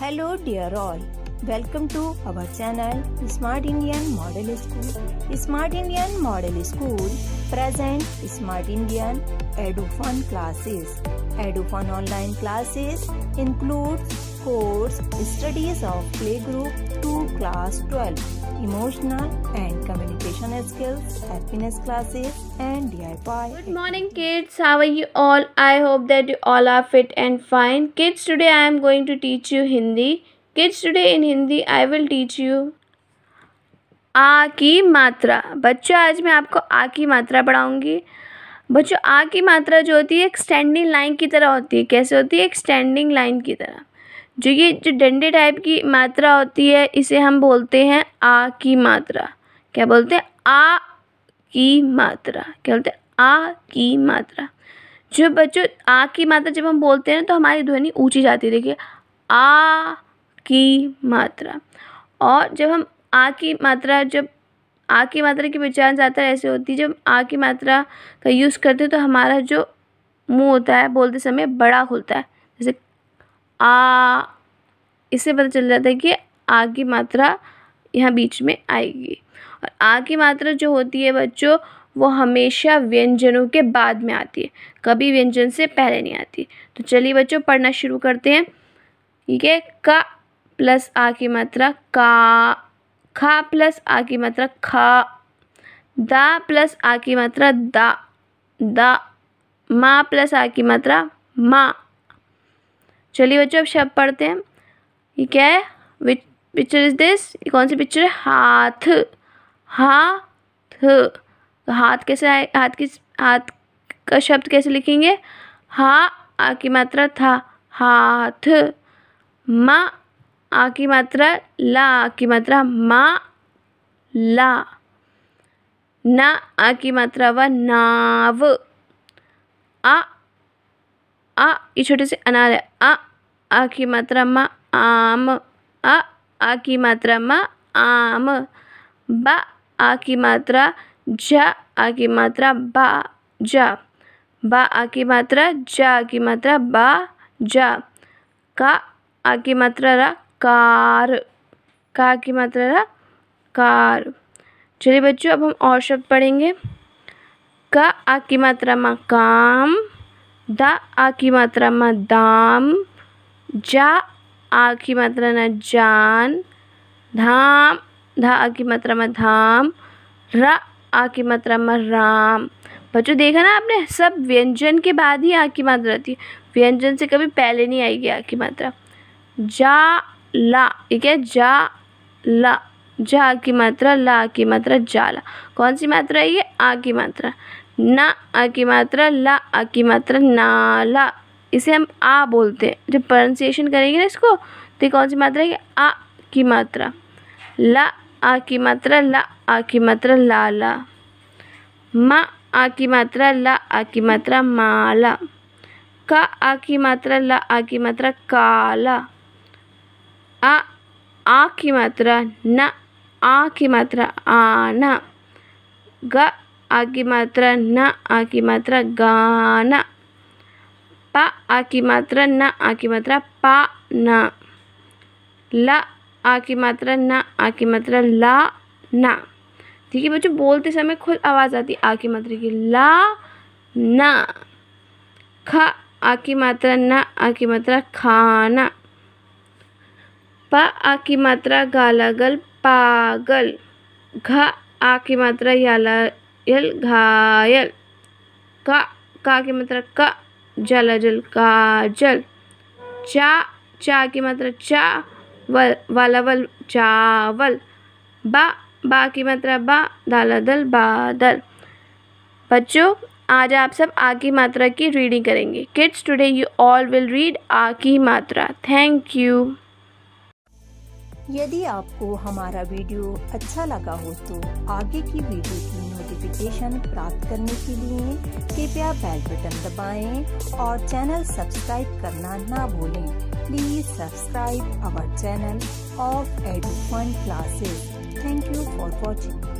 Hello dear all. Welcome to our channel Smart Indian Model School. Smart Indian Model School presents Smart Indian EduFun classes. EduFun online classes includes course studies of playgroup to class 12 emotional and communication skills, happiness classes and DIY. Good morning kids, how are you all? I hope that you all are fit and fine. Kids, today I am going to teach you Hindi. Kids, today in Hindi I will teach you आ की मात्रा बच्चों आज मैं आपको आ की मात्रा पढ़ाऊंगी बच्चों आ की मात्रा जो होती है एक स्टैंडिंग लाइन की तरह होती है कैसे होती है एक स्टैंडिंग लाइन की तरह जो ये जो डंडे टाइप की मात्रा होती है इसे हम बोलते हैं आ की मात्रा क्या बोलते हैं आ की मात्रा क्या बोलते हैं आ की मात्रा जो बच्चों आ की मात्रा जब हम बोलते हैं तो हमारी ध्वनि ऊंची जाती है देखिए आ की मात्रा और जब हम आ की मात्रा जब आ की मात्रा की पहचान ज़्यादातर ऐसे होती है जब आ की मात्रा का यूज़ करते हैं तो हमारा जो मुंह होता है बोलते समय बड़ा खुलता है जैसे आ इससे पता चल जाता है कि आग की मात्रा यहाँ बीच में आएगी और आग की मात्रा जो होती है बच्चों वो हमेशा व्यंजनों के बाद में आती है कभी व्यंजन से पहले नहीं आती तो चलिए बच्चों पढ़ना शुरू करते हैं ठीक है का प्लस आ की मात्रा का खा प्लस आ की मात्रा खा दा प्लस आ की मात्रा दा दा मा प्लस आ की मात्रा माँ चलिए बच्चों अब शब्द पढ़ते हैं ये क्या है विच पिक्चर इज दिस ये कौन सी पिक्चर है हाथ हाथ तो हाथ कैसे आए हाथ की हाथ का शब्द कैसे लिखेंगे हा आ की मात्रा था हाथ मा आ की मात्रा ला आ की मात्रा मा ला ना आ की मात्रा व नाव आ आ ये छोटे से अनार है आ आखी मात्रा में आम आ आखी मात्रा में आम बा आखी मात्रा जा आखी मात्रा बा जा बा आखी मात्रा जा आखी मात्रा बा जा का आखी मात्रा रा कार का की मात्रा रा कार चलिए बच्चों अब हम और शब्द पढ़ेंगे का आ की मात्रा में काम द आ की मात्रा में दाम जा आ की मात्रा न जान धाम धा आ की मात्रा में धाम र आ की मात्रा में राम बच्चों देखा ना आपने सब व्यंजन के बाद ही आ की मात्रा आती है व्यंजन से कभी पहले नहीं आएगी आ की मात्रा जा ला ठीक है जा ला जा की मात्रा ला की मात्रा जाला कौन सी मात्रा है ये आ की मात्रा ना आ की मात्रा ला आ की मात्रा नाला इसे हम आ बोलते हैं जब प्रोनाउंसिएशन करेंगे ना इसको तो कौन सी मात्रा है आ की मात्रा ला आ की मात्रा ला आ की मात्रा ला ला मा आ की मात्रा ला आ की मात्रा माला का आ की मात्रा ला आ की मात्रा काला आ आ की मात्रा न आ की मात्रा आना ग आ की मात्रा न आ की मात्रा गाना की मात्रा न आ की मात्रा पा न ल की मात्रा ना आकी मात्रा ला ना ठीक है बच्चों बोलते समय खुद आवाज़ आती है आकी मात्रा की ला ना ख आकी मात्रा ना आकी मात्रा खाना प आकी मात्रा गालागल पागल घ आकी मात्रा याला यल घायल का का की मात्रा क जल जल का जल चा चा की मात्रा चा वल वल चावल बा बा की मात्रा बा दाला दल बादल बच्चों आज आप सब आ की मात्रा की रीडिंग करेंगे kids today you all will read आ की मात्रा थैंक यू यदि आपको हमारा वीडियो अच्छा लगा हो तो आगे की वीडियो की नोटिफिकेशन प्राप्त करने के लिए कृपया बेल बटन दबाएं और चैनल सब्सक्राइब करना ना भूलें please subscribe our channel of Edu classes thank you for watching